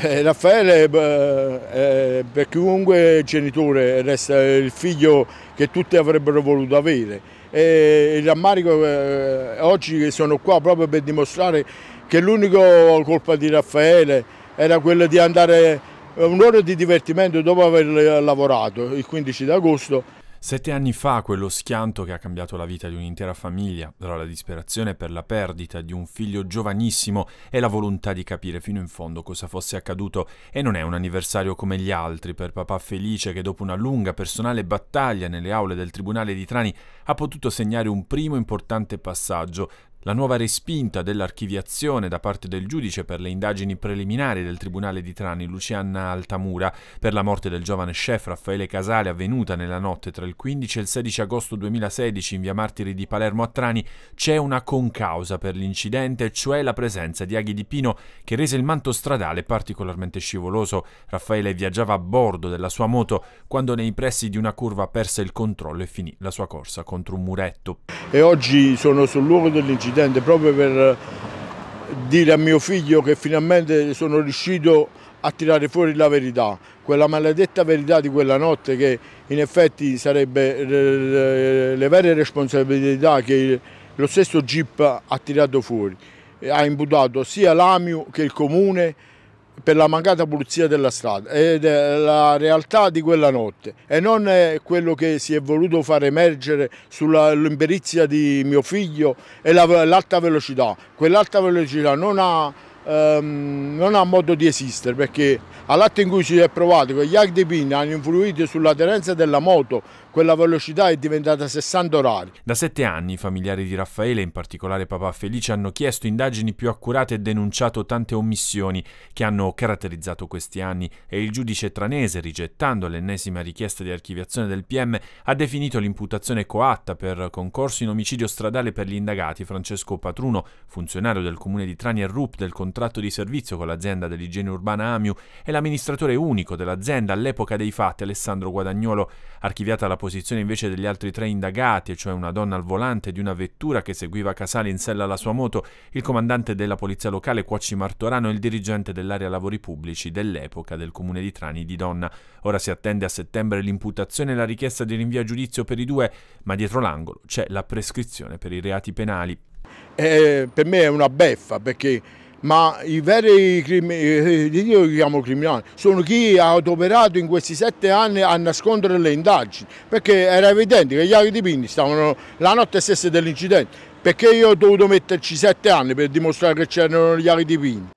Eh, Raffaele eh, eh, per chiunque genitore resta il figlio che tutti avrebbero voluto avere. E il rammarico eh, oggi sono qua proprio per dimostrare che l'unica colpa di Raffaele era quella di andare eh, un'ora di divertimento dopo aver lavorato il 15 d'agosto Sette anni fa quello schianto che ha cambiato la vita di un'intera famiglia, tra la disperazione per la perdita di un figlio giovanissimo e la volontà di capire fino in fondo cosa fosse accaduto, e non è un anniversario come gli altri per papà felice che dopo una lunga personale battaglia nelle aule del Tribunale di Trani ha potuto segnare un primo importante passaggio la nuova respinta dell'archiviazione da parte del giudice per le indagini preliminari del Tribunale di Trani, Luciana Altamura, per la morte del giovane chef Raffaele Casale avvenuta nella notte tra il 15 e il 16 agosto 2016 in via Martiri di Palermo a Trani, c'è una concausa per l'incidente, cioè la presenza di aghi di pino che rese il manto stradale particolarmente scivoloso. Raffaele viaggiava a bordo della sua moto quando nei pressi di una curva perse il controllo e finì la sua corsa contro un muretto e oggi sono sul luogo dell'incidente proprio per eh, dire a mio figlio che finalmente sono riuscito a tirare fuori la verità, quella maledetta verità di quella notte che in effetti sarebbe eh, le vere responsabilità che lo stesso GIP ha tirato fuori, ha imputato sia l'AMIU che il Comune per la mancata pulizia della strada ed eh, è la realtà di quella notte e non è quello che si è voluto far emergere sull'imperizia di mio figlio e l'alta velocità. Quell'alta velocità non ha ehm, non ha modo di esistere perché all'atto in cui ci è provato che gli archi di pin hanno influito sulla terenza della moto, quella velocità è diventata 60 orari. Da sette anni i familiari di Raffaele, in particolare papà Felice, hanno chiesto indagini più accurate e denunciato tante omissioni che hanno caratterizzato questi anni e il giudice tranese, rigettando l'ennesima richiesta di archiviazione del PM, ha definito l'imputazione coatta per concorso in omicidio stradale per gli indagati Francesco Patruno, funzionario del comune di Trani e RUP del contratto contratto di servizio con l'azienda dell'igiene urbana Amiu e l'amministratore unico dell'azienda all'epoca dei fatti, Alessandro Guadagnolo, archiviata la posizione invece degli altri tre indagati, cioè una donna al volante di una vettura che seguiva Casale in sella alla sua moto, il comandante della polizia locale Quacci Martorano e il dirigente dell'area lavori pubblici dell'epoca del comune di Trani di Donna. Ora si attende a settembre l'imputazione e la richiesta di rinvio a giudizio per i due, ma dietro l'angolo c'è la prescrizione per i reati penali. Eh, per me è una beffa perché ma i veri criminali, eh, io li chiamo criminali, sono chi ha adoperato in questi sette anni a nascondere le indagini, perché era evidente che gli agripini stavano la notte stessa dell'incidente, perché io ho dovuto metterci sette anni per dimostrare che c'erano gli agripini.